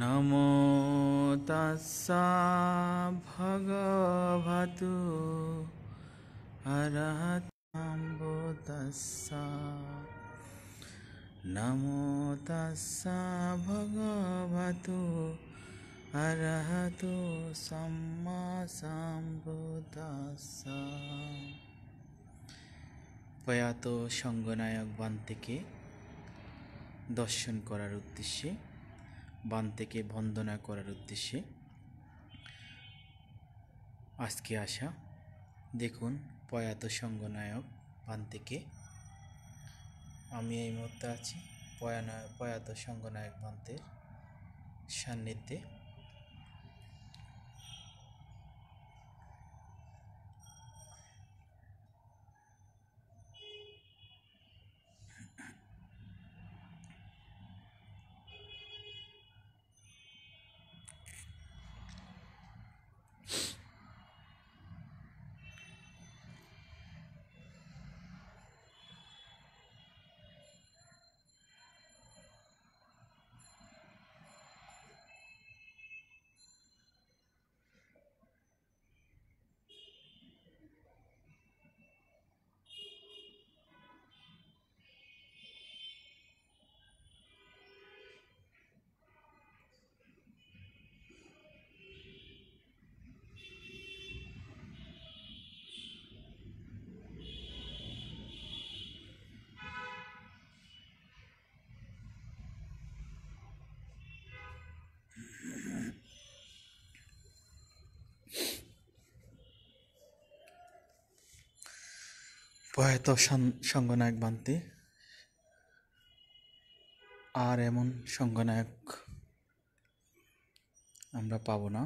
নমো তস্সা ভগবতু অরহতাম্বুতস্সা নমো তস্সা ভগবতু অরহতু সম্মা সাম্বুতস্সা প্রয়াত সঙ্গনায়ক বান্তিকে দর্শন করার উদ্দেশ্যে থেকে বন্দনা করার উদ্দেশ্যে আজকে আসা দেখুন প্রয়াত সঙ্গনায়ক থেকে আমি এই মুহূর্তে আছি প্রয়াত সঙ্গনায়ক বান্তের সান্নিধ্যে প্রয়াত সঙ্গনায়ক বান্তি আর এমন সঙ্গনায়ক আমরা পাব না